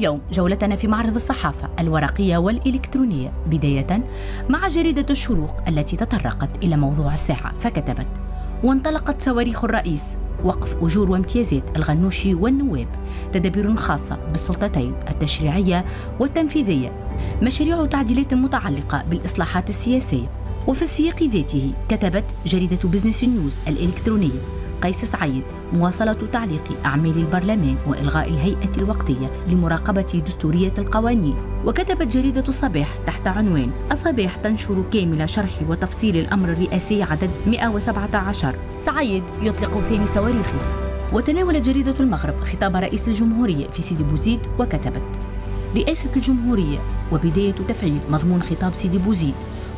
اليوم جولتنا في معرض الصحافة الورقية والإلكترونية بداية مع جريدة الشروق التي تطرقت إلى موضوع الساعة فكتبت وانطلقت صواريخ الرئيس وقف أجور وامتيازات الغنوشي والنواب تدابير خاصة بالسلطتين التشريعية والتنفيذية مشاريع تعديلات متعلقة بالإصلاحات السياسية وفي السياق ذاته كتبت جريدة بزنس نيوز الإلكترونية قيس سعيد مواصلة تعليق أعمال البرلمان وإلغاء الهيئة الوقتية لمراقبة دستورية القوانين وكتبت جريدة الصباح تحت عنوان الصباح تنشر كامل شرح وتفصيل الأمر الرئاسي عدد 117 سعيد يطلق ثاني صواريخه وتناولت جريدة المغرب خطاب رئيس الجمهورية في سيدي بوزيد وكتبت رئاسة الجمهورية وبداية تفعيل مضمون خطاب سيدي بوزيد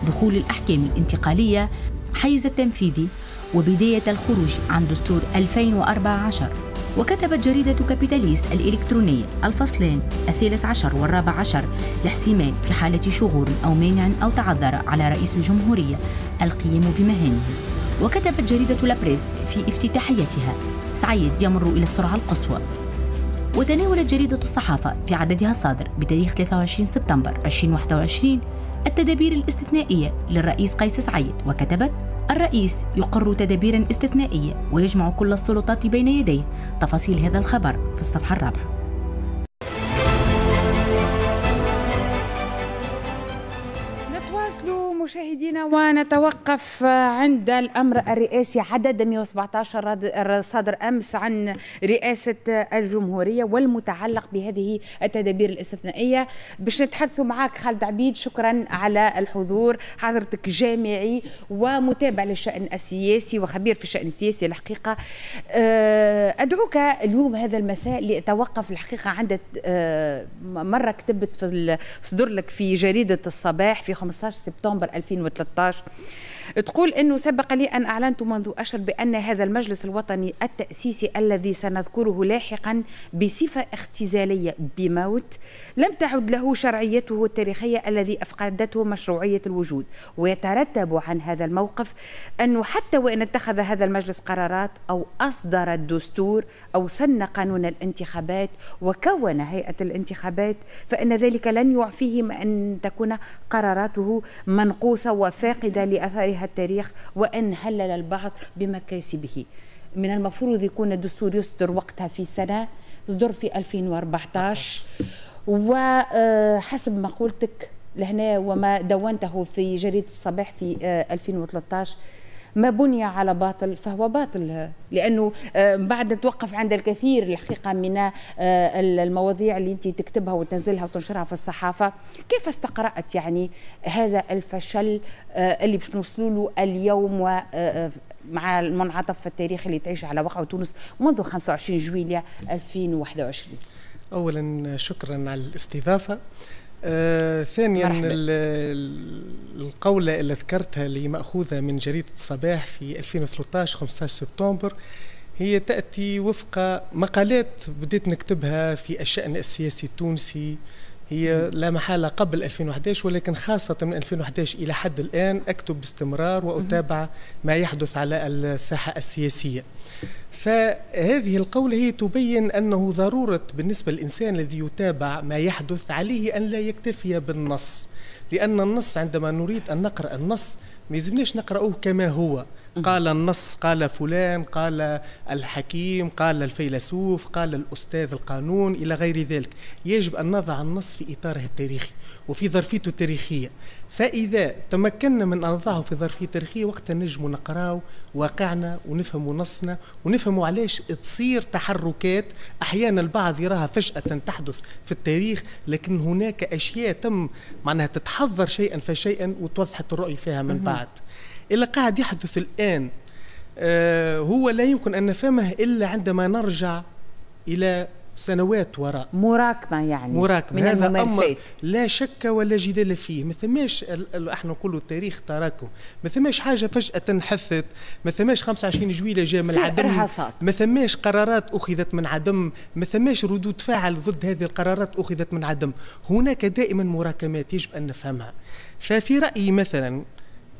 دخول الأحكام الانتقالية حيز التنفيذي وبداية الخروج عن دستور 2014 وكتبت جريدة كابيتاليست الإلكترونية الفصلين الثالث عشر والرابع عشر لحسيمان في حالة شغور أو مانع أو تعذر على رئيس الجمهورية القيام بمهامه وكتبت جريدة لابريس في افتتاحيتها سعيد يمر إلى السرعة القصوى وتناولت جريدة الصحافة في عددها الصادر بتاريخ 23 سبتمبر 2021 التدابير الاستثنائية للرئيس قيس سعيد وكتبت الرئيس يقر تدابيرا استثنائية ويجمع كل السلطات بين يديه تفاصيل هذا الخبر في الصفحة الرابعة مشاهدينا ونتوقف آه، عند الامر الرئاسي عدد 117 صدر امس عن رئاسه الجمهوريه والمتعلق بهذه التدابير الاستثنائيه باش نتحدثوا معك خالد عبيد شكرا على الحضور حضرتك جامعي ومتابع للشان السياسي وخبير في الشان السياسي الحقيقه آه، ادعوك اليوم هذا المساء لاتوقف الحقيقه عند آه، مره كتبت في صدر لك في جريده الصباح في 15 سبتمبر 2000 2013 تقول أنه سبق لي أن أعلنت منذ أشهر بأن هذا المجلس الوطني التأسيسي الذي سنذكره لاحقا بصفة اختزالية بموت لم تعد له شرعيته التاريخية الذي أفقدته مشروعية الوجود ويترتب عن هذا الموقف أنه حتى وإن اتخذ هذا المجلس قرارات أو أصدر الدستور أو سن قانون الانتخابات وكون هيئة الانتخابات فإن ذلك لن من أن تكون قراراته منقوصة وفاقدة لأثارها التاريخ وأن هلل البعض بمكاسبه من المفروض يكون الدستور يصدر وقتها في سنة صدر في 2014 وحسب آه، مقولتك لهنا وما دونته في جريدة الصباح في 2013 آه، ما بني على باطل فهو باطل لانه آه، بعد توقف عند الكثير الحقيقه من آه، المواضيع اللي انت تكتبها وتنزلها وتنشرها في الصحافه كيف استقرات يعني هذا الفشل آه، اللي باش نوصلوا له اليوم مع المنعطف في التاريخ اللي تعيش على وقع تونس منذ 25 جويليا 2021 اولا شكرا على الاستضافه آه ثانيا القولة اللي ذكرتها اللي مأخوذة من جريدة صباح في 2013 15 سبتمبر هي تأتي وفق مقالات بديت نكتبها في الشأن السياسي التونسي آه هي لا محالة قبل 2011 ولكن خاصة من 2011 إلى حد الآن أكتب باستمرار وأتابع ما يحدث على الساحة السياسية فهذه القولة هي تبين أنه ضرورة بالنسبة للإنسان الذي يتابع ما يحدث عليه أن لا يكتفي بالنص لأن النص عندما نريد أن نقرأ النص ما يلزمناش نقرأه كما هو قال النص قال فلان قال الحكيم قال الفيلسوف قال الأستاذ القانون إلى غير ذلك يجب أن نضع النص في إطاره التاريخي وفي ظرفيته التاريخية فإذا تمكنا من أن نضعه في ظرفية تاريخية وقت نجم نقراه واقعنا ونفهم نصنا ونفهم علاش تصير تحركات أحيانا البعض يراها فجأة تحدث في التاريخ لكن هناك أشياء تم معناها تتحضر شيئا فشيئا وتوضحت الرؤية فيها من بعد اللي قاعد يحدث الآن آه، هو لا يمكن أن نفهمه إلا عندما نرجع إلى سنوات وراء مراكمة يعني مراكمة من هذا أمر لا شك ولا جدال فيه ما ثماش احنا نقولوا التاريخ تراكم ما ثماش حاجة فجأة حثت ما ثماش 25 جويلة جاء من العدم ما ثماش قرارات أخذت من عدم ما ثماش ردود فعل ضد هذه القرارات أخذت من عدم هناك دائما مراكمات يجب أن نفهمها ففي رأيي مثلا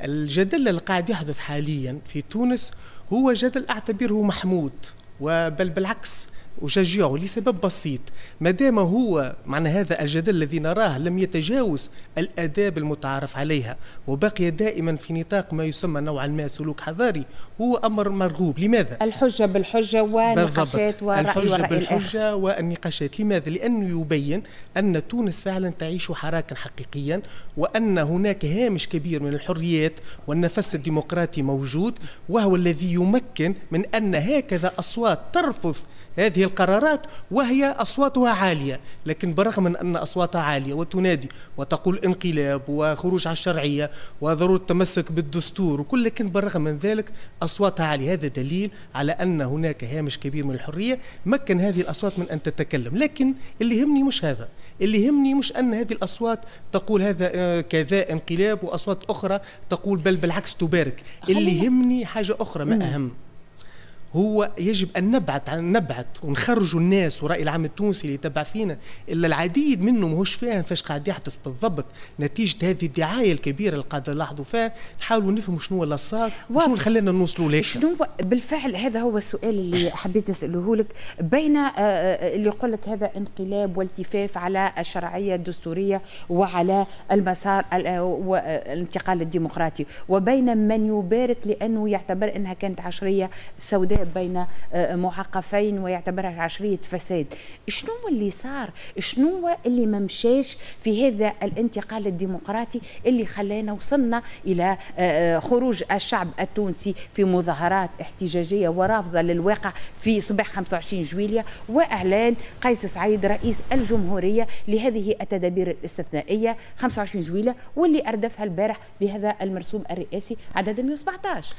الجدل اللي قاعد يحدث حاليا في تونس هو جدل أعتبره محمود وبل بالعكس وشجعه لسبب بسيط ما دام هو معنى هذا الجدل الذي نراه لم يتجاوز الآداب المتعارف عليها وبقي دائما في نطاق ما يسمى نوعا ما سلوك حضاري هو أمر مرغوب لماذا؟ الحجة بالحجة والنقاشات والرأي الحجة ورأي بالحجة والنقاشات لماذا؟ لأنه يبين أن تونس فعلا تعيش حراكا حقيقيا وأن هناك هامش كبير من الحريات والنفس الديمقراطي موجود وهو الذي يمكن من أن هكذا أصوات ترفض هذه هذه القرارات وهي أصواتها عالية لكن برغم من أن أصواتها عالية وتنادي وتقول انقلاب وخروج على الشرعية وضرورة التمسك بالدستور وكل لكن برغم من ذلك أصواتها عالية هذا دليل على أن هناك هامش كبير من الحرية مكن هذه الأصوات من أن تتكلم لكن اللي يهمني مش هذا اللي يهمني مش أن هذه الأصوات تقول هذا آه، كذا انقلاب وأصوات أخرى تقول بل بالعكس تبارك اللي يهمني حاجة أخرى ما أهم هو يجب ان نبعت عن نبعت ونخرجوا الناس والراي العام التونسي اللي يتبع فينا الا العديد منهم ماهوش فاهم فاش قاعد يحدث بالضبط نتيجه هذه الدعايه الكبيره اللي قاعد نلاحظوا فيها نحاولوا نفهموا شنو اللي صار وشنو خلانا نوصلوا ليه شنو بالفعل هذا هو السؤال اللي حبيت نساله لك بين آه، آه، اللي يقول لك هذا انقلاب والتفاف على الشرعيه الدستوريه وعلى المسار آه، والانتقال الديمقراطي وبين من يبارك لانه يعتبر انها كانت عشريه سوداء بين آه، معاقفين ويعتبرها عشريه فساد شنو اللي صار شنو اللي ما مشاش في هذا الانتقال الديمقراطي اللي خلانا وصلنا الى آه، آه، خروج الشعب التونسي في مظاهرات احتجاجيه ورافضه للواقع في صباح 25 جويليا واعلان قيس سعيد رئيس الجمهوريه لهذه التدابير الاستثنائيه 25 جويليا واللي اردفها البارح بهذا المرسوم الرئاسي عدد 117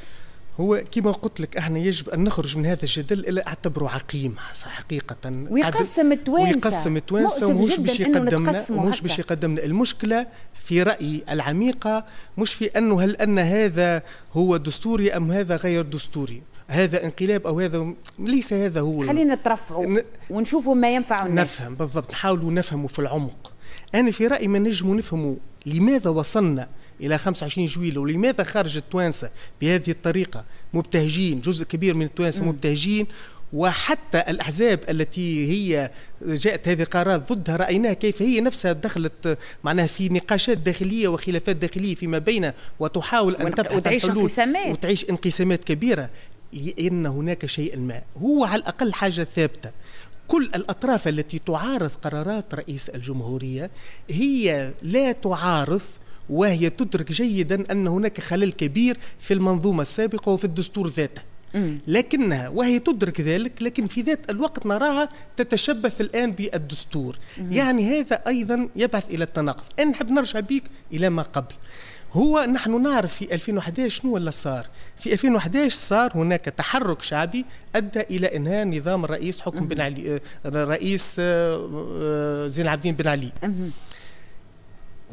هو كما قلت لك احنا يجب ان نخرج من هذا الجدل الى اعتبره عقيم حقيقه ويقسم التوانسه ويقسم التوانسه ومش باش يقدمنا ومش باش يقدمنا المشكله في رايي العميقه مش في انه هل ان هذا هو دستوري ام هذا غير دستوري هذا انقلاب او هذا ليس هذا هو خلينا نترفعوا ن... ونشوفوا ما ينفع الناس نفهم بالضبط نحاولوا نفهموا في العمق انا في رايي ما نجم نفهموا لماذا وصلنا إلى 25 جويل ولماذا خرج التوانسة بهذه الطريقة مبتهجين جزء كبير من التوانسة مبتهجين وحتى الأحزاب التي هي جاءت هذه القرارات ضدها رأيناها كيف هي نفسها دخلت معناها في نقاشات داخلية وخلافات داخلية فيما بينها وتحاول أن تبحث وتعيش انقسامات وتعيش انقسامات كبيرة لأن هناك شيء ما هو على الأقل حاجة ثابتة كل الأطراف التي تعارض قرارات رئيس الجمهورية هي لا تعارض وهي تدرك جيدا أن هناك خلل كبير في المنظومة السابقة وفي الدستور ذاته لكنها وهي تدرك ذلك لكن في ذات الوقت نراها تتشبث الآن بالدستور يعني هذا أيضا يبعث إلى التناقض أنا نحب نرجع بيك إلى ما قبل هو نحن نعرف في 2011 شنو اللي صار في 2011 صار هناك تحرك شعبي ادى الى انهاء نظام الرئيس حكم بن علي الرئيس آه، آه، آه، زين العابدين بن علي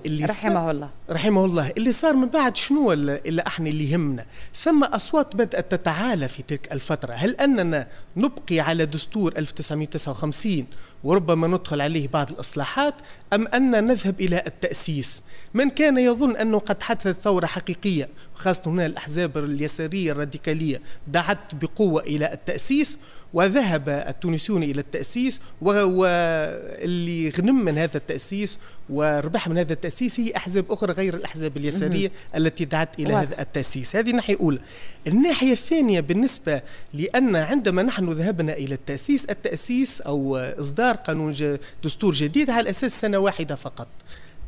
اللي رحمه الله رحمه الله اللي صار من بعد شنو اللي احنا اللي يهمنا ثم أصوات بدأت تتعالى في تلك الفترة هل أننا نبقي على دستور 1959 وربما ندخل عليه بعض الإصلاحات أم أن نذهب إلى التأسيس من كان يظن أنه قد حدثت ثورة حقيقية خاصة هنا الأحزاب اليسارية الراديكالية دعت بقوة إلى التأسيس وذهب التونسيون إلى التأسيس واللي غنم من هذا التأسيس وربح من هذا التأسيس هي أحزاب أخرى غير الأحزاب اليسارية التي دعت إلى هذا التأسيس هذه ناحية أولى الناحية الثانية بالنسبة لأن عندما نحن ذهبنا إلى التأسيس التأسيس أو إصدار قانون دستور جديد على أساس سنة واحدة فقط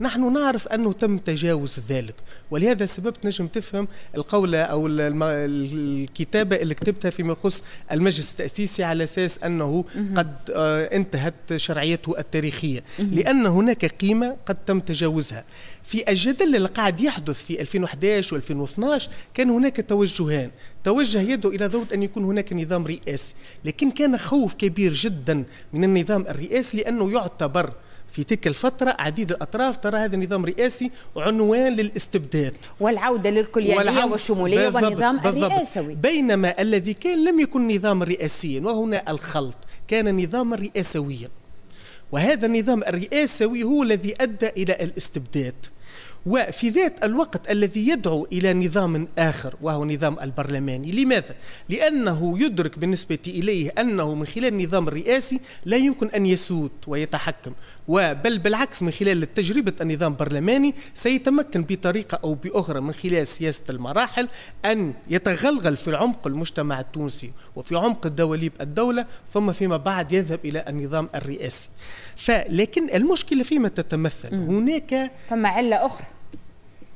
نحن نعرف أنه تم تجاوز ذلك ولهذا السبب نجم تفهم القولة أو الكتابة اللي كتبتها فيما يخص المجلس التأسيسي على أساس أنه قد آه، انتهت شرعيته التاريخية لأن هناك قيمة قد تم تجاوزها في الجدل اللي قاعد يحدث في 2011 و2012 كان هناك توجهان توجه يده إلى ضرورة أن يكون هناك نظام رئاسي لكن كان خوف كبير جدا من النظام الرئاسي لأنه يعتبر في تلك الفترة عديد الأطراف ترى هذا النظام رئاسي عنوان للاستبداد والعودة للكليانية والعودة والشمولية والنظام الرئاسوي بينما الذي كان لم يكن نظام رئاسيا وهنا الخلط كان نظاما رئاسويا وهذا النظام الرئاسوي هو الذي أدى إلى الاستبداد وفي ذات الوقت الذي يدعو إلى نظام آخر وهو نظام البرلماني لماذا؟ لأنه يدرك بالنسبة إليه أنه من خلال النظام الرئاسي لا يمكن أن يسود ويتحكم وبل بالعكس من خلال تجربة النظام البرلماني سيتمكن بطريقة أو بأخرى من خلال سياسة المراحل أن يتغلغل في عمق المجتمع التونسي وفي عمق دواليب الدولة ثم فيما بعد يذهب إلى النظام الرئاسي فلكن المشكلة فيما تتمثل هناك فما علة أخرى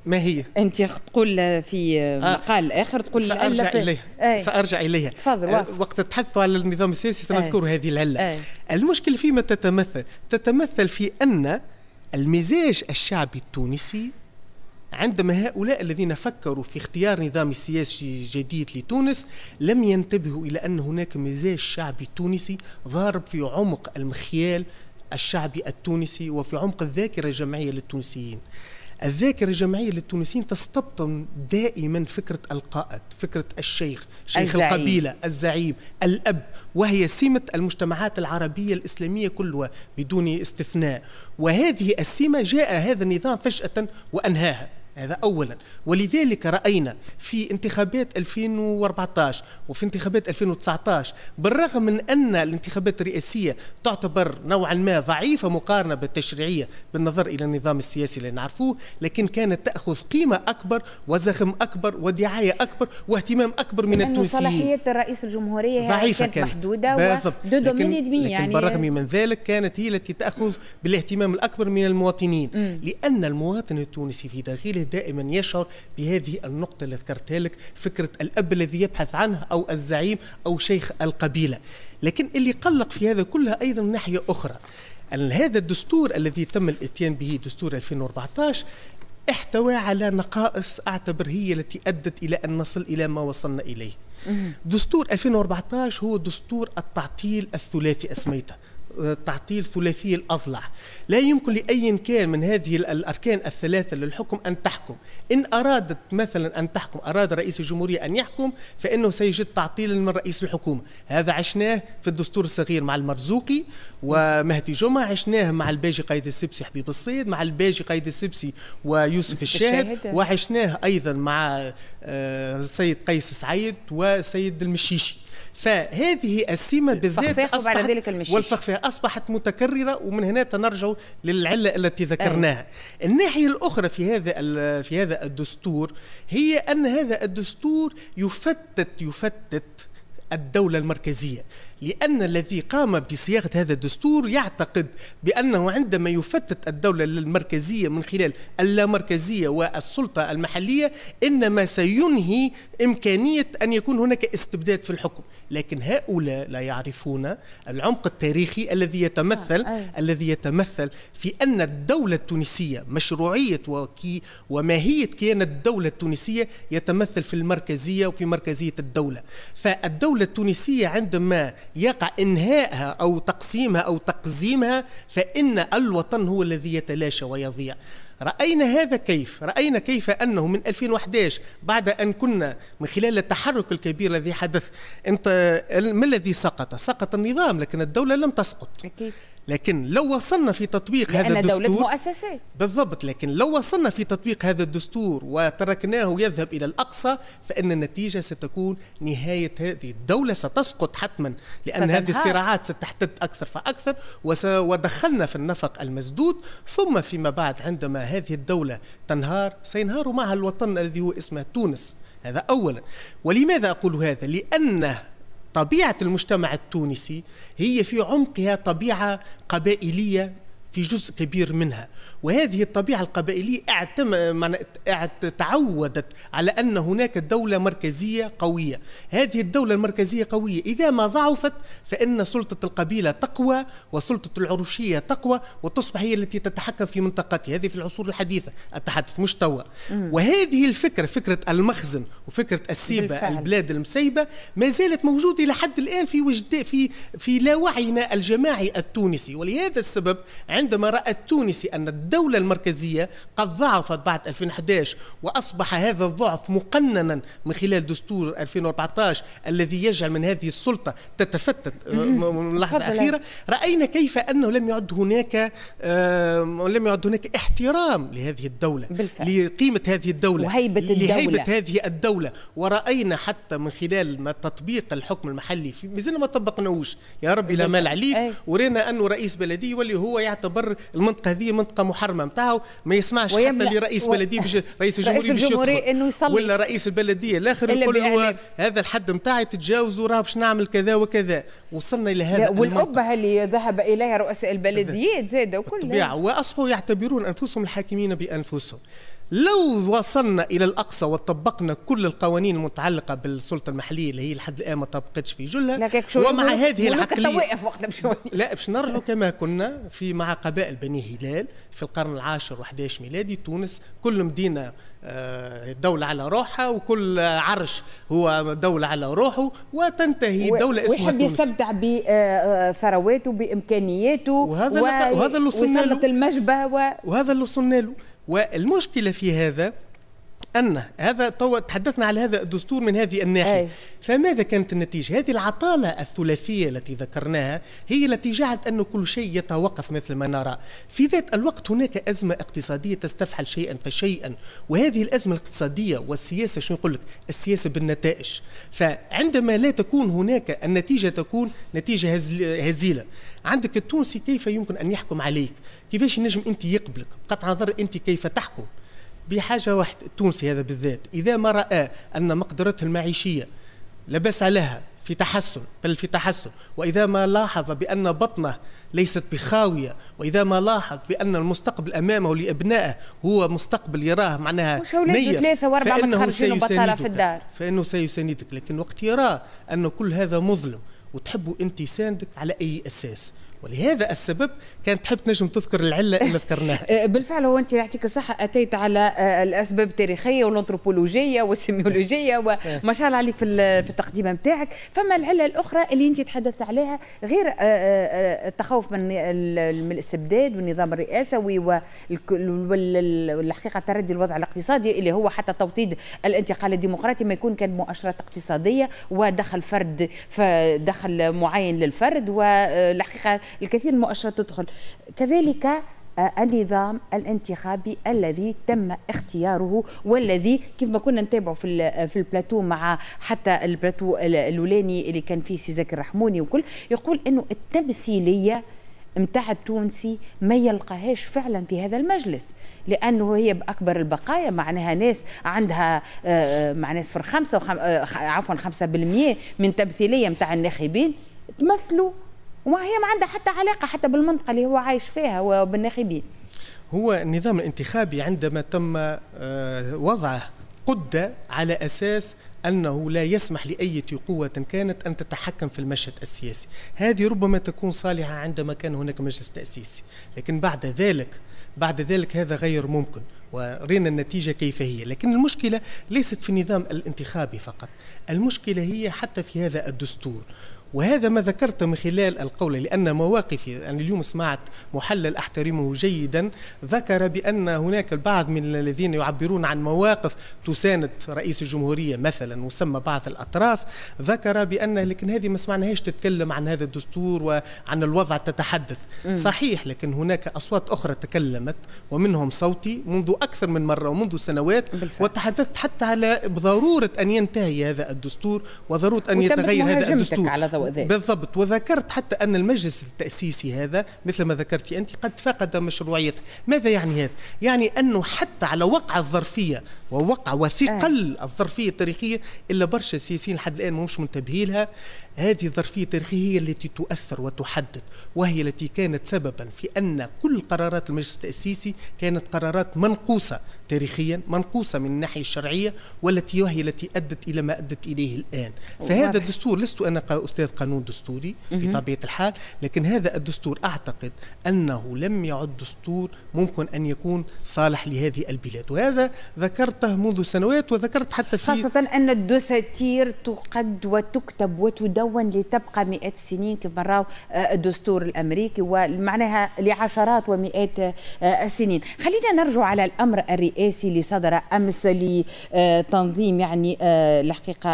ما هي؟ أنت تقول في آه، مقال آه. آخر تقول سأرجع إليها أي. سأرجع إليها تفضل آه وقت تحدثوا على النظام السياسي سنذكر هذه العلة أي. المشكل فيما تتمثل؟ تتمثل في أن المزاج الشعبي التونسي عندما هؤلاء الذين فكروا في اختيار نظام سياسي جديد لتونس لم ينتبهوا إلى أن هناك مزاج شعبي تونسي ضارب في عمق المخيال الشعبي التونسي وفي عمق الذاكرة الجمعية للتونسيين الذاكرة الجمعية للتونسيين تستبطن دائما فكرة القائد فكرة الشيخ شيخ الزعيم. القبيلة الزعيم الأب وهي سمة المجتمعات العربية الإسلامية كلها بدون استثناء وهذه السمة جاء هذا النظام فجأة وأنهاها هذا اولا ولذلك راينا في انتخابات 2014 وفي انتخابات 2019 بالرغم من ان الانتخابات الرئاسيه تعتبر نوعا ما ضعيفه مقارنه بالتشريعيه بالنظر الى النظام السياسي اللي نعرفوه لكن كانت تاخذ قيمه اكبر وزخم اكبر ودعايه اكبر واهتمام اكبر من التونسيين صلاحيه الرئيس الجمهوريه يعني ضعيفه كانت, كانت محدوده بالضبط لكن, لكن يعني بالرغم من ذلك كانت هي التي تاخذ بالاهتمام الاكبر من المواطنين م. لان المواطن التونسي في داخله دائما يشعر بهذه النقطة اللي ذكرتها لك فكرة الأب الذي يبحث عنه أو الزعيم أو شيخ القبيلة لكن اللي قلق في هذا كلها أيضا من ناحية أخرى أن هذا الدستور الذي تم الاتيان به دستور 2014 احتوى على نقائص أعتبر هي التي أدت إلى أن نصل إلى ما وصلنا إليه دستور 2014 هو دستور التعطيل الثلاثي أسميته تعطيل ثلاثي الأضلع لا يمكن لأي كان من هذه الأركان الثلاثة للحكم أن تحكم إن أرادت مثلا أن تحكم أراد رئيس الجمهورية أن يحكم فإنه سيجد تعطيلا من رئيس الحكومة هذا عشناه في الدستور الصغير مع المرزوقي ومهدي جمعة عشناه مع الباجي قايد السبسي حبيب الصيد مع الباجي قايد السبسي ويوسف الشاهد, الشاهد وعشناه أيضا مع آه، السيد قيس سعيد والسيد المشيشي فهذه السمة بالذات أصبحت على ذلك أصبحت متكررة ومن هنا تنرجع للعلة التي ذكرناها أيه. الناحية الأخرى في هذا في هذا الدستور هي أن هذا الدستور يفتت يفتت الدولة المركزية لأن الذي قام بصياغة هذا الدستور يعتقد بأنه عندما يفتت الدولة المركزية من خلال اللامركزية والسلطة المحلية إنما سينهي إمكانية أن يكون هناك استبداد في الحكم لكن هؤلاء لا يعرفون العمق التاريخي الذي يتمثل الذي يتمثل في أن الدولة التونسية مشروعية وكي وماهية كيان الدولة التونسية يتمثل في المركزية وفي مركزية الدولة فالدولة التونسية عندما يقع إنهائها أو تقسيمها أو تقزيمها فإن الوطن هو الذي يتلاشى ويضيع رأينا هذا كيف رأينا كيف أنه من 2011 بعد أن كنا من خلال التحرك الكبير الذي حدث أنت ما الذي سقط سقط النظام لكن الدولة لم تسقط أكيد. لكن لو وصلنا في تطبيق هذا الدستور دولة مؤسسات بالضبط لكن لو وصلنا في تطبيق هذا الدستور وتركناه يذهب إلى الأقصى فإن النتيجة ستكون نهاية هذه الدولة ستسقط حتما لأن ستنهار. هذه الصراعات ستحتد أكثر فأكثر وس... ودخلنا في النفق المسدود ثم فيما بعد عندما هذه الدولة تنهار سينهار معها الوطن الذي هو اسمه تونس هذا أولا ولماذا أقول هذا؟ لأن طبيعة المجتمع التونسي هي في عمقها طبيعة قبائلية في جزء كبير منها وهذه الطبيعة القبائلية تعودت على أن هناك دولة مركزية قوية هذه الدولة المركزية قوية إذا ما ضعفت فإن سلطة القبيلة تقوى وسلطة العروشية تقوى وتصبح هي التي تتحكم في منطقتها هذه في العصور الحديثة التحدث مش توا وهذه الفكرة فكرة المخزن وفكرة السيبة بالفعل. البلاد المسيبة ما زالت موجودة لحد الآن في وجد في في لاوعينا الجماعي التونسي ولهذا السبب عند عندما رأى التونسي أن الدولة المركزية قد ضعفت بعد 2011 وأصبح هذا الضعف مقننا من خلال دستور 2014 الذي يجعل من هذه السلطة تتفتت من اللحظة الأخيرة رأينا كيف أنه لم يعد هناك لم يعد هناك احترام لهذه الدولة بالفعل. لقيمة هذه الدولة وهيبة الدولة لهيبة هذه الدولة ورأينا حتى من خلال ما تطبيق الحكم المحلي مازلنا ما طبقناهوش يا ربي لا مال عليك ورينا أنه رئيس بلدية واللي هو يعتبر يعتبر المنطقه هذه منطقه محرمه نتاعه ما يسمعش حتى لرئيس و... بلديه بج... رئيس الجمهوريه رئيس الجمهوريه انه يصلي ولا رئيس البلديه الاخر يقول له هذا الحد نتاعي تتجاوزوا راه باش نعمل كذا وكذا وصلنا الى هذا والقبه اللي ذهب اليها رؤساء البلديات زاد وكلها واصبحوا يعتبرون انفسهم الحاكمين بانفسهم لو وصلنا الى الاقصى وطبقنا كل القوانين المتعلقه بالسلطه المحليه اللي هي لحد الان ما طبقتش في جلها ومع هذه العقليه لا باش نرجعوا كما كنا في مع قبائل بني هلال في القرن العاشر و11 ميلادي تونس كل مدينه آه، دولة على روحها وكل عرش هو دولة على روحه وتنتهي دولة اسمها ويحب تونس ويحب يستمتع بثرواته آه، آه، بإمكانياته وهذا وهذا اللي وصلنا له المجبة و... وهذا اللي وصلنا له والمشكله في هذا ان هذا طو... تحدثنا على هذا الدستور من هذه الناحيه أي. فماذا كانت النتيجه هذه العطاله الثلاثيه التي ذكرناها هي التي جعلت ان كل شيء يتوقف مثل ما نرى في ذات الوقت هناك ازمه اقتصاديه تستفحل شيئا فشيئا وهذه الازمه الاقتصاديه والسياسه شنو نقول لك السياسه بالنتائج فعندما لا تكون هناك النتيجه تكون نتيجه هزيله عندك التونسي كيف يمكن ان يحكم عليك كيفاش النجم انت يقبلك قطع نظر انت كيف تحكم بحاجه واحده التونسي هذا بالذات اذا ما راى ان مقدرته المعيشيه لبس عليها في تحسن بل في تحسن واذا ما لاحظ بان بطنه ليست بخاويه واذا ما لاحظ بان المستقبل امامه لابنائه هو مستقبل يراه معناها مش ثلاثه واربعه فانه سيساندك في الدار فانه سيساندك لكن وقت يراه ان كل هذا مظلم وتحبوا انت يساندك على اي اساس ولهذا السبب كانت تحب تنجم تذكر العله اللي ذكرناها آه، بالفعل هو انت يعطيك الصحه اتيت على آه، الاسباب التاريخيه والانثروبولوجيه والسيميولوجيه نعم. وما شاء الله عليك في التقديمه نتاعك فما العله الاخرى اللي انت تحدثت عليها غير آه، التخوف من من الاستبداد والنظام الرئاسوي والحقيقه تردي الوضع الاقتصادي اللي هو حتى توطيد الانتقال الديمقراطي ما يكون كان مؤشرات اقتصاديه ودخل فرد فدخل معين للفرد والحقيقه الكثير من المؤشرات تدخل كذلك آه، النظام الانتخابي الذي تم اختياره والذي كيف ما كنا نتابعه في آه، في البلاتو مع حتى البلاتو الاولاني اللي كان فيه سي زكي الرحموني وكل يقول انه التمثيليه نتاع التونسي ما يلقاهاش فعلا في هذا المجلس لانه هي باكبر البقايا معناها ناس عندها آه، معناها صفر خمسه عفوا 5% من تمثيليه نتاع الناخبين تمثلوا وما هي ما عندها حتى علاقه حتى بالمنطقه اللي هو عايش فيها وبالناخبين هو النظام الانتخابي عندما تم آه، وضعه قد على أساس أنه لا يسمح لأية قوة كانت أن تتحكم في المشهد السياسي هذه ربما تكون صالحة عندما كان هناك مجلس تأسيسي لكن بعد ذلك بعد ذلك هذا غير ممكن ورينا النتيجة كيف هي لكن المشكلة ليست في النظام الانتخابي فقط المشكلة هي حتى في هذا الدستور وهذا ما ذكرت من خلال القول لأن مواقفي يعني اليوم سمعت محلل أحترمه جيدا ذكر بأن هناك البعض من الذين يعبرون عن مواقف تساند رئيس الجمهورية مثلا وسمى بعض الأطراف ذكر بأن لكن هذه ما سمعناهاش تتكلم عن هذا الدستور وعن الوضع تتحدث صحيح لكن هناك أصوات أخرى تكلمت ومنهم صوتي منذ أكثر من مرة ومنذ سنوات وتحدثت حتى على ضرورة أن ينتهي هذا الدستور وضرورة أن يتغير هذا الدستور هذا وذاك بالضبط وذكرت حتى أن المجلس التأسيسي هذا مثل ما ذكرتي أنت قد فقد مشروعيته ماذا يعني هذا؟ يعني أنه حتى على وقع الظرفية ووقع وثقل آه. الظرفية التاريخية إلا برشا سياسيين لحد الآن مش منتبهين لها هذه الظرفية التاريخية هي التي تؤثر وتحدد وهي التي كانت سببا في أن كل قرارات المجلس التأسيسي كانت قرارات منقوصة تاريخيا منقوصة من الناحية الشرعية والتي وهي التي أدت إلى ما أدت إليه الآن فهذا الدستور لست أنا أستاذ قانون دستوري بطبيعة الحال لكن هذا الدستور أعتقد أنه لم يعد دستور ممكن أن يكون صالح لهذه البلاد وهذا ذكرته منذ سنوات وذكرت حتى في خاصة أن الدساتير تقد وتكتب وتدون مكون لتبقى مئات السنين كما راو آه، الدستور الامريكي ومعناها لعشرات ومئات آه، السنين خلينا نرجع على الامر الرئاسي اللي صدر امس لتنظيم يعني آه، الحقيقه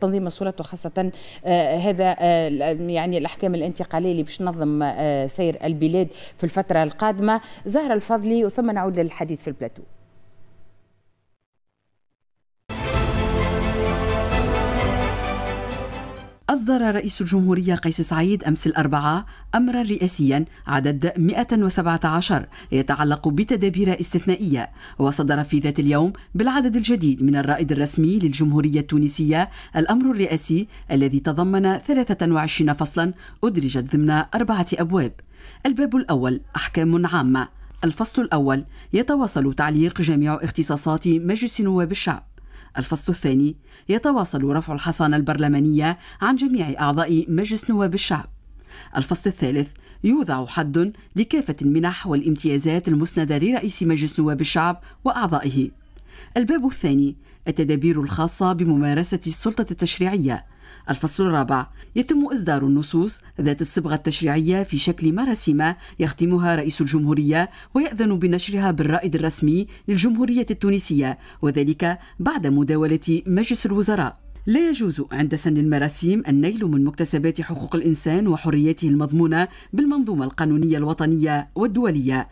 تنظيم الصورات وخاصه هذا يعني الاحكام الانتقاليه اللي باش تنظم سير البلاد في الفتره القادمه زهره الفضلي وثم نعود للحديث في البلاتو أصدر رئيس الجمهورية قيس سعيد أمس الأربعاء أمرا رئاسيا عدد 117 يتعلق بتدابير استثنائية وصدر في ذات اليوم بالعدد الجديد من الرائد الرسمي للجمهورية التونسية الأمر الرئاسي الذي تضمن 23 فصلا أدرجت ضمن أربعة أبواب الباب الأول أحكام عامة الفصل الأول يتواصل تعليق جميع اختصاصات مجلس نواب الشعب الفصل الثاني يتواصل رفع الحصانة البرلمانية عن جميع أعضاء مجلس نواب الشعب الفصل الثالث يوضع حد لكافة المنح والامتيازات المسندة لرئيس مجلس نواب الشعب وأعضائه الباب الثاني التدابير الخاصة بممارسة السلطة التشريعية الفصل الرابع يتم إصدار النصوص ذات الصبغة التشريعية في شكل مراسم يختمها رئيس الجمهورية ويأذن بنشرها بالرائد الرسمي للجمهورية التونسية وذلك بعد مداولة مجلس الوزراء لا يجوز عند سن المراسيم النيل من مكتسبات حقوق الإنسان وحرياته المضمونة بالمنظومة القانونية الوطنية والدولية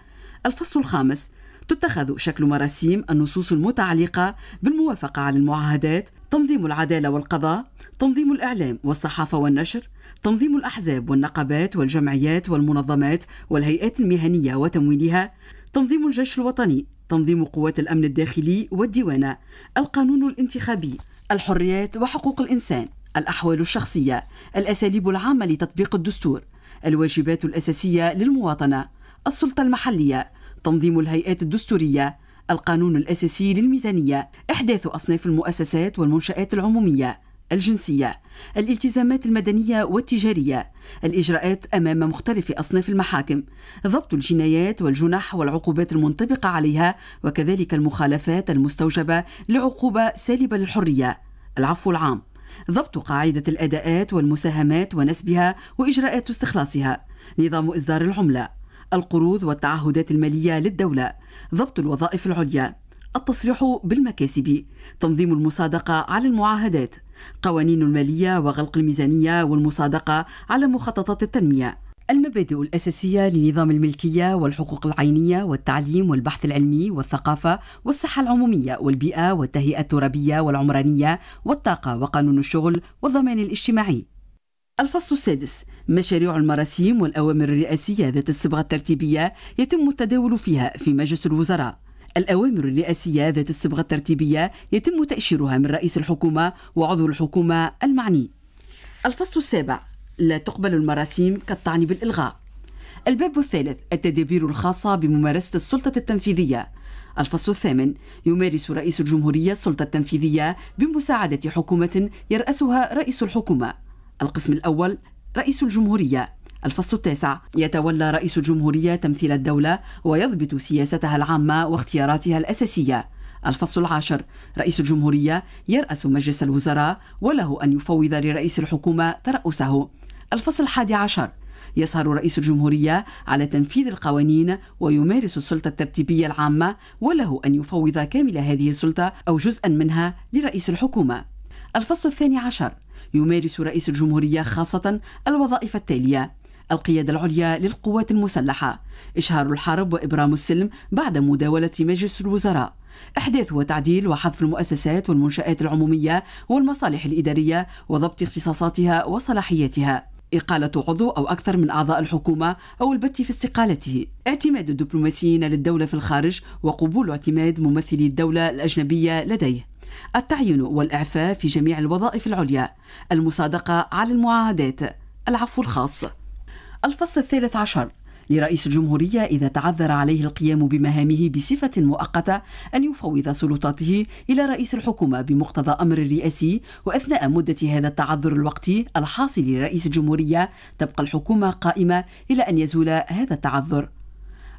الفصل الخامس تتخذ شكل مراسيم النصوص المتعلقة بالموافقة على المعاهدات تنظيم العدالة والقضاء تنظيم الإعلام والصحافة والنشر تنظيم الأحزاب والنقابات والجمعيات والمنظمات والهيئات المهنية وتمويلها تنظيم الجيش الوطني تنظيم قوات الأمن الداخلي والديوانة القانون الانتخابي الحريات وحقوق الإنسان الأحوال الشخصية الأساليب العامة لتطبيق الدستور الواجبات الأساسية للمواطنة السلطة المحلية تنظيم الهيئات الدستورية القانون الأساسي للميزانية إحداث أصناف المؤسسات والمنشآت العمومية الجنسية الالتزامات المدنية والتجارية الإجراءات أمام مختلف أصناف المحاكم ضبط الجنايات والجنح والعقوبات المنطبقة عليها وكذلك المخالفات المستوجبة لعقوبة سالبة للحرية العفو العام ضبط قاعدة الأداءات والمساهمات ونسبها وإجراءات استخلاصها نظام إصدار العملة القروض والتعهدات المالية للدولة ضبط الوظائف العليا التصريح بالمكاسب تنظيم المصادقة على المعاهدات قوانين المالية وغلق الميزانية والمصادقة على مخططات التنمية المبادئ الأساسية لنظام الملكية والحقوق العينية والتعليم والبحث العلمي والثقافة والصحة العمومية والبيئة والتهيئة الترابية والعمرانية والطاقة وقانون الشغل والضمان الاجتماعي الفصل السادس مشاريع المراسيم والأوامر الرئاسية ذات الصبغة الترتيبية يتم التداول فيها في مجلس الوزراء الأوامر الرئاسية ذات الصبغة الترتيبية يتم تأشيرها من رئيس الحكومة وعضو الحكومة المعني الفصل السابع لا تقبل المراسيم كالطعن بالإلغاء الباب الثالث التدابير الخاصة بممارسة السلطة التنفيذية الفصل الثامن يمارس رئيس الجمهورية السلطة التنفيذية بمساعدة حكومة يرأسها رئيس الحكومة القسم الأول رئيس الجمهورية الفصل التاسع يتولى رئيس الجمهورية تمثيل الدولة ويضبط سياستها العامة واختياراتها الأساسية الفصل العاشر رئيس الجمهورية يرأس مجلس الوزراء وله أن يفوض لرئيس الحكومة ترأسه الفصل الحادي عشر يسهر رئيس الجمهورية على تنفيذ القوانين ويمارس السلطة الترتيبية العامة وله أن يفوض كامل هذه السلطة أو جزءا منها لرئيس الحكومة الفصل الثاني عشر يمارس رئيس الجمهورية خاصة الوظائف التالية القيادة العليا للقوات المسلحة إشهار الحرب وإبرام السلم بعد مداولة مجلس الوزراء إحداث وتعديل وحذف المؤسسات والمنشآت العمومية والمصالح الإدارية وضبط اختصاصاتها وصلاحياتها إقالة عضو أو أكثر من أعضاء الحكومة أو البت في استقالته اعتماد الدبلوماسيين للدولة في الخارج وقبول اعتماد ممثلي الدولة الأجنبية لديه التعيين والإعفاء في جميع الوظائف العليا المصادقة على المعاهدات العفو الخاص الفصل الثالث عشر لرئيس الجمهورية إذا تعذر عليه القيام بمهامه بصفة مؤقتة أن يفوض سلطاته إلى رئيس الحكومة بمقتضى أمر رئاسي وأثناء مدة هذا التعذر الوقتي الحاصل لرئيس الجمهورية تبقى الحكومة قائمة إلى أن يزول هذا التعذر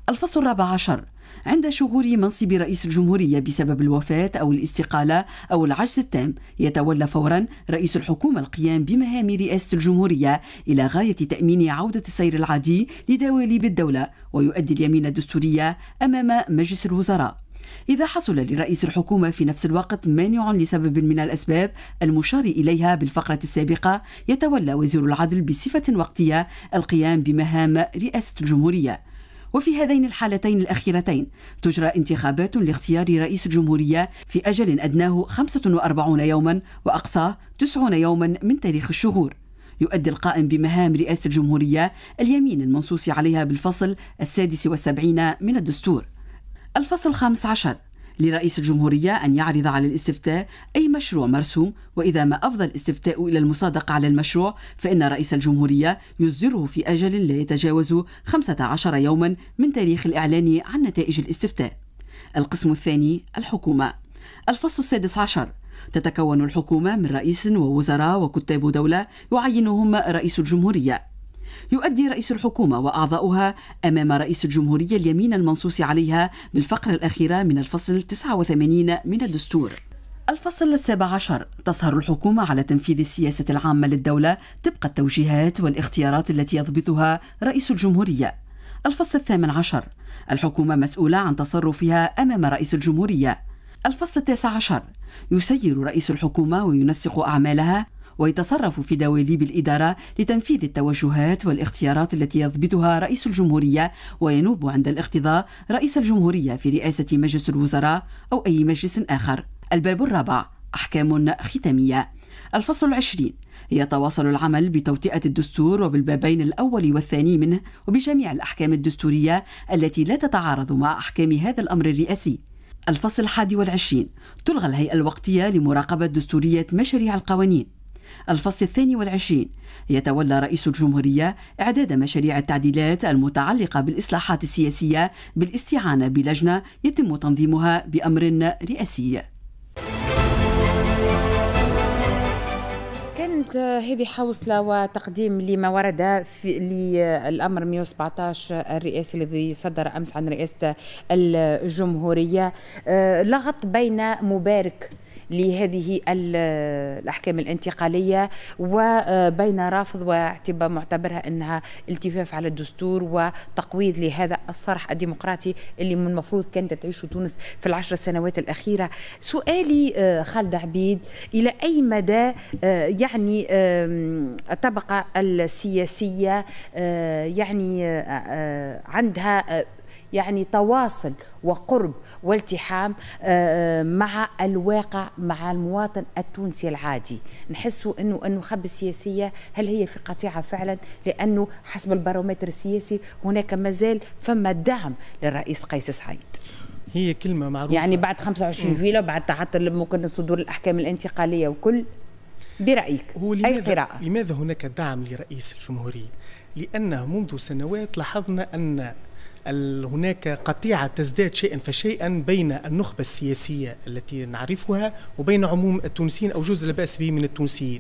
الفصل الرابع عشر عند شغور منصب رئيس الجمهورية بسبب الوفاة أو الاستقالة أو العجز التام يتولى فورا رئيس الحكومة القيام بمهام رئاسة الجمهورية إلى غاية تأمين عودة السير العادي لدواليب الدولة ويؤدي اليمين الدستورية أمام مجلس الوزراء إذا حصل لرئيس الحكومة في نفس الوقت مانع لسبب من الأسباب المشار إليها بالفقرة السابقة يتولى وزير العدل بصفة وقتية القيام بمهام رئاسة الجمهورية وفي هذين الحالتين الأخيرتين تجرى انتخابات لاختيار رئيس الجمهورية في أجل أدناه 45 يوما وأقصاه 90 يوما من تاريخ الشهور يؤدي القائم بمهام رئاسة الجمهورية اليمين المنصوص عليها بالفصل السادس والسبعين من الدستور الفصل الخامس عشر لرئيس الجمهورية أن يعرض على الاستفتاء أي مشروع مرسوم وإذا ما أفضى الاستفتاء إلى المصادقة على المشروع فإن رئيس الجمهورية يصدره في أجل لا يتجاوز 15 يوما من تاريخ الإعلان عن نتائج الاستفتاء القسم الثاني الحكومة الفصل السادس عشر تتكون الحكومة من رئيس ووزراء وكتاب دولة يعينهم رئيس الجمهورية يؤدي رئيس الحكومة وأعضاؤها أمام رئيس الجمهورية اليمين المنصوص عليها بالفقرة الأخيرة من الفصل 89 من الدستور الفصل السابع عشر تسهر الحكومة على تنفيذ السياسة العامة للدولة طبق التوجيهات والاختيارات التي يضبطها رئيس الجمهورية الفصل الثامن عشر الحكومة مسؤولة عن تصرفها أمام رئيس الجمهورية الفصل التاسع عشر يسير رئيس الحكومة وينسق أعمالها ويتصرف في دواليب الإدارة لتنفيذ التوجهات والاختيارات التي يضبطها رئيس الجمهورية وينوب عند الاقتضاء رئيس الجمهورية في رئاسة مجلس الوزراء أو أي مجلس آخر الباب الرابع أحكام ختامية الفصل العشرين يتواصل العمل بتوطئة الدستور وبالبابين الأول والثاني منه وبجميع الأحكام الدستورية التي لا تتعارض مع أحكام هذا الأمر الرئاسي الفصل الحادي والعشرين تلغى الهيئة الوقتية لمراقبة دستورية مشاريع القوانين الفصل الثاني والعشرين يتولى رئيس الجمهورية إعداد مشاريع التعديلات المتعلقة بالإصلاحات السياسية بالاستعانة بلجنة يتم تنظيمها بأمر رئاسي كانت هذه حوصله وتقديم لما ورد في للامر 117 الرئاسي الذي صدر امس عن رئاسه الجمهوريه آه، لغط بين مبارك لهذه الأحكام الانتقالية وبين رافض واعتبار معتبرها أنها التفاف على الدستور وتقويض لهذا الصرح الديمقراطي اللي من المفروض كانت تعيشه تونس في العشر سنوات الأخيرة سؤالي آه، خالد عبيد إلى أي مدى آه، يعني الطبقة السياسية آه، يعني عندها يعني تواصل وقرب والتحام آه، آه، مع الواقع مع المواطن التونسي العادي نحسوا انه النخب السياسيه هل هي في قطيعه فعلا لانه حسب البارومتر السياسي هناك مازال فما دعم للرئيس قيس سعيد هي كلمه معروفه يعني بعد 25 جويلة بعد تعطل ممكن صدور الاحكام الانتقاليه وكل برايك هو لماذا اي قراءه لماذا هناك دعم لرئيس الجمهوريه لانه منذ سنوات لاحظنا ان هناك قطيعة تزداد شيئا فشيئا بين النخبة السياسية التي نعرفها وبين عموم التونسيين أو جزء لا بأس به من التونسيين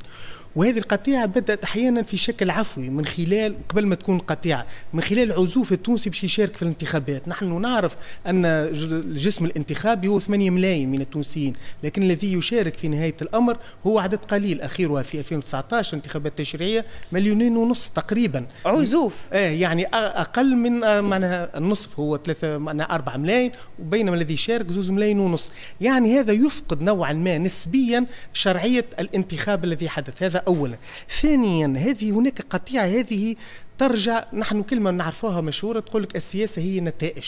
وهذه القطيعة بدأت أحيانا في شكل عفوي من خلال قبل ما تكون قطيعة من خلال عزوف التونسي باش يشارك في الانتخابات نحن نعرف أن الجسم الانتخابي هو 8 ملايين من التونسيين لكن الذي يشارك في نهاية الأمر هو عدد قليل أخيرها في 2019 انتخابات تشريعية مليونين ونص تقريبا عزوف آه يعني أقل من آه، معناها النصف هو ثلاثة معناها 4 ملايين وبينما الذي يشارك زوز ملايين ونص يعني هذا يفقد نوعا ما نسبيا شرعية الانتخاب الذي حدث هذا اولا ثانيا هذه هناك قطيع هذه ترجع نحن كلمة نعرفوها مشهورة تقول لك السياسة هي نتائج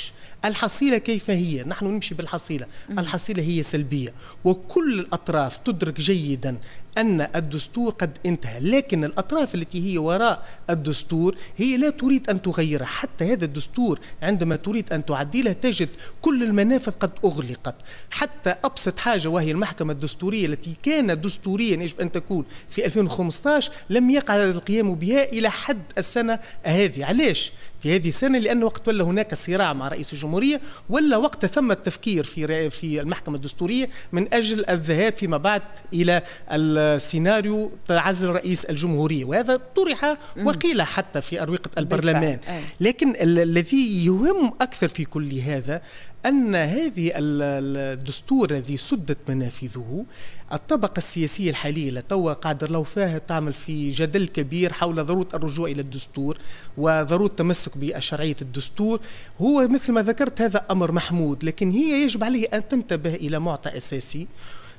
الحصيلة كيف هي نحن نمشي بالحصيلة الحصيلة هي سلبية وكل الأطراف تدرك جيدا أن الدستور قد انتهى لكن الأطراف التي هي وراء الدستور هي لا تريد أن تغيره حتى هذا الدستور عندما تريد أن تعدله تجد كل المنافذ قد أغلقت حتى أبسط حاجة وهي المحكمة الدستورية التي كان دستوريا يجب أن تكون في 2015 لم يقع القيام بها إلى حد السنة هذه علاش؟ في هذه السنة لأن وقت ولا هناك صراع مع رئيس الجمهورية ولا وقت ثم التفكير في في المحكمة الدستورية من أجل الذهاب فيما بعد إلى السيناريو عزل رئيس الجمهورية وهذا طرح وقيل حتى في أروقة البرلمان آه. لكن الذي يهم أكثر في كل هذا أن هذه الدستور الذي سدت منافذه الطبقة السياسية الحالية لتوا قاعدة لو فيها تعمل في جدل كبير حول ضرورة الرجوع إلى الدستور وضرورة التمسك بشرعية الدستور هو مثل ما ذكرت هذا أمر محمود لكن هي يجب عليه أن تنتبه إلى معطى أساسي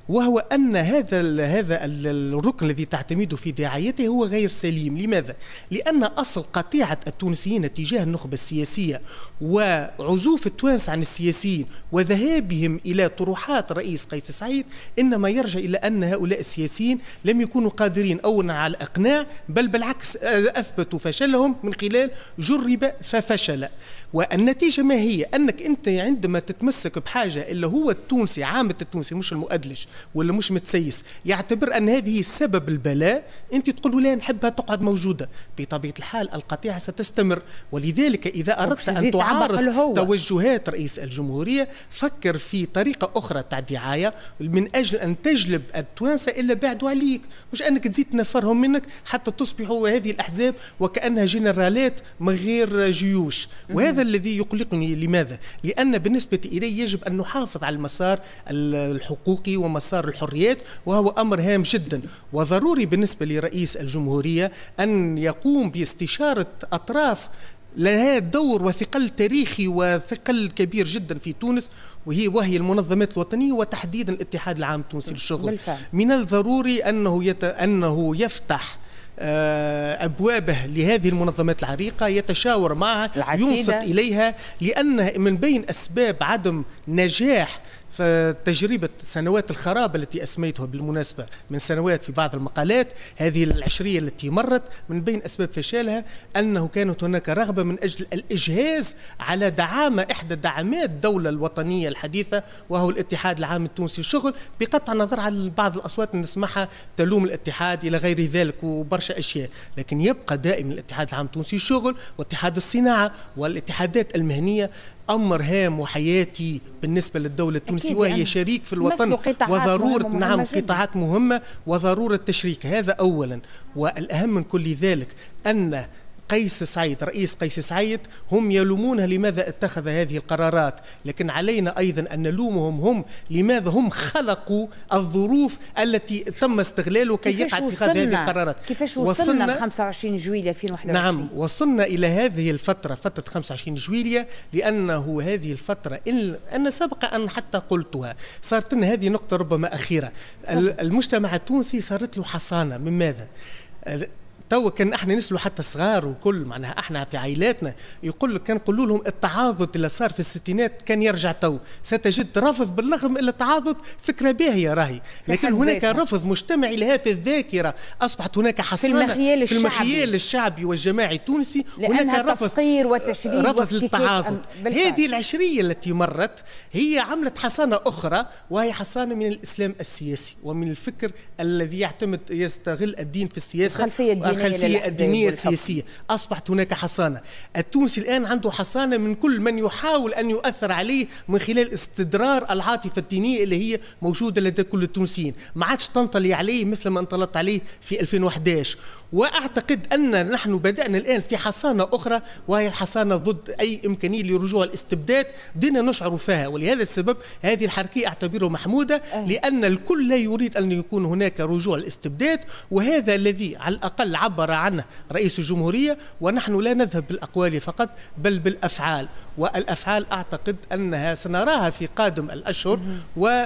وهو أن هذا هذا الركن الذي تعتمد في دعايته هو غير سليم لماذا؟ لأن أصل قطيعة التونسيين تجاه النخبة السياسية وعزوف التوانس عن السياسيين وذهابهم إلى طروحات رئيس قيس سعيد إنما يرجع إلى أن هؤلاء السياسيين لم يكونوا قادرين أولا على الإقناع بل بالعكس أثبتوا فشلهم من خلال جرب ففشل والنتيجة ما هي أنك أنت عندما تتمسك بحاجة اللي هو التونسي عامة التونسي مش المؤدلش ولا مش متسيس يعتبر أن هذه سبب البلاء أنت تقول لا نحبها تقعد موجودة بطبيعة الحال القطيعة ستستمر ولذلك إذا أردت أن تعارض توجهات رئيس الجمهورية فكر في طريقة أخرى تاع دعاية من أجل أن تجلب التوانسة إلا بعدوا عليك مش أنك تزيد تنفرهم منك حتى تصبحوا هذه الأحزاب وكأنها جنرالات من غير جيوش وهذا الذي يقلقني لماذا؟ لأن بالنسبة إلي يجب أن نحافظ على المسار الحقوقي ومسار الحريات وهو أمر هام جدا وضروري بالنسبة لرئيس الجمهورية أن يقوم باستشارة أطراف لها دور وثقل تاريخي وثقل كبير جدا في تونس وهي وهي المنظمات الوطنيه وتحديدا الاتحاد العام التونسي للشغل بالفعل. من الضروري انه يت... انه يفتح آه، أبوابه لهذه المنظمات العريقة يتشاور معها العسيدة. ينصت إليها لأن من بين أسباب عدم نجاح فتجربة سنوات الخراب التي أسميتها بالمناسبة من سنوات في بعض المقالات هذه العشرية التي مرت من بين أسباب فشلها أنه كانت هناك رغبة من أجل الإجهاز على دعامة إحدى دعامات الدولة الوطنية الحديثة وهو الاتحاد العام التونسي للشغل بقطع النظر عن بعض الأصوات نسمعها تلوم الاتحاد إلى غير ذلك وبرشا أشياء لكن يبقى دائما الاتحاد العام التونسي للشغل واتحاد الصناعة والاتحادات المهنية امر هام وحياتي بالنسبة للدولة التونسية وهي شريك في الوطن وضرورة مهمة نعم جدا. قطاعات مهمة وضرورة تشريك هذا أولا والأهم من كل ذلك أن قيس سعيد رئيس قيس سعيد هم يلومونه لماذا اتخذ هذه القرارات لكن علينا أيضا أن نلومهم هم لماذا هم خلقوا الظروف التي تم استغلاله كي يقع اتخاذ هذه القرارات كيفاش وصلنا, وصلنا 25 جويلية 2021 نعم وصلنا إلى هذه الفترة فترة 25 جويلية لأنه هذه الفترة إن أنا سبق أن حتى قلتها صارت لنا هذه نقطة ربما أخيرة المجتمع التونسي صارت له حصانة من ماذا تو كان احنا نسلو حتى صغار وكل معناها احنا في عائلاتنا يقول لك كان نقولوا لهم التعاضد اللي صار في الستينات كان يرجع تو ستجد رفض بالرغم الا التعاضد فكره باهيه راهي لكن هناك ذاتها. رفض مجتمعي لها في الذاكره اصبحت هناك حصانه في المخيال الشعبي, في المخيال الشعبي والجماعي التونسي هناك رفض تفقير وتشريد رفض للتعاضد هذه العشريه التي مرت هي عملت حصانه اخرى وهي حصانه من الاسلام السياسي ومن الفكر الذي يعتمد يستغل الدين في السياسه الخلفيه الدينيه الخلفيه الدينيه السياسيه اصبحت هناك حصانه التونسي الان عنده حصانه من كل من يحاول ان يؤثر عليه من خلال استدرار العاطفه الدينيه اللي هي موجوده لدى كل التونسيين ما عادش تنطلي عليه مثل ما انطلت عليه في 2011 واعتقد ان نحن بدانا الان في حصانه اخرى وهي الحصانه ضد اي امكانيه لرجوع الاستبداد دينا نشعر فيها ولهذا السبب هذه الحركيه اعتبره محموده لان الكل لا يريد ان يكون هناك رجوع الاستبداد وهذا الذي على الاقل عبر عنه رئيس الجمهوريه ونحن لا نذهب بالاقوال فقط بل بالافعال والافعال اعتقد انها سنراها في قادم الاشهر و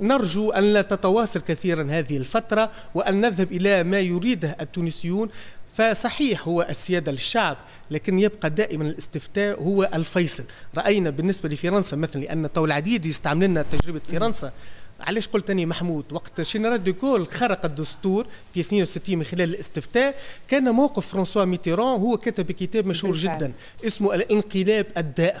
نرجو أن لا تتواصل كثيرا هذه الفترة وأن نذهب إلى ما يريده التونسيون فصحيح هو السيادة للشعب لكن يبقى دائما الاستفتاء هو الفيصل رأينا بالنسبة لفرنسا مثلا لأن تو العديد يستعملنا تجربة فرنسا علاش قلت اني محمود وقت جنرال ديكول خرق الدستور في 62 من خلال الاستفتاء كان موقف فرانسوا ميتيران هو كتب كتاب مشهور جدا اسمه الانقلاب الدائم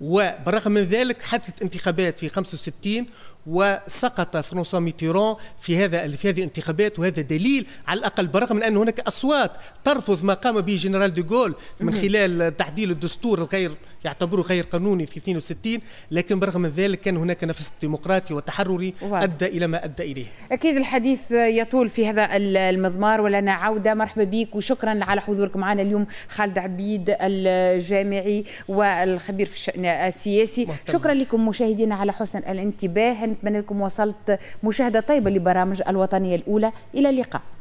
وبالرغم من ذلك حدثت انتخابات في 65 وسقط فرانسوا ميتيرون في هذا في هذه الانتخابات وهذا دليل على الاقل برغم من ان هناك اصوات ترفض ما قام به جنرال ديغول من خلال تعديل الدستور الغير يعتبره غير قانوني في 62 لكن برغم من ذلك كان هناك نفس ديمقراطي وتحرري ادى الى ما ادى اليه. اكيد الحديث يطول في هذا المضمار ولنا عوده مرحبا بك وشكرا على حضورك معنا اليوم خالد عبيد الجامعي والخبير في الشان السياسي محتمل. شكرا لكم مشاهدينا على حسن الانتباه نتمنى لكم وصلت مشاهده طيبه لبرامج الوطنيه الاولى الى اللقاء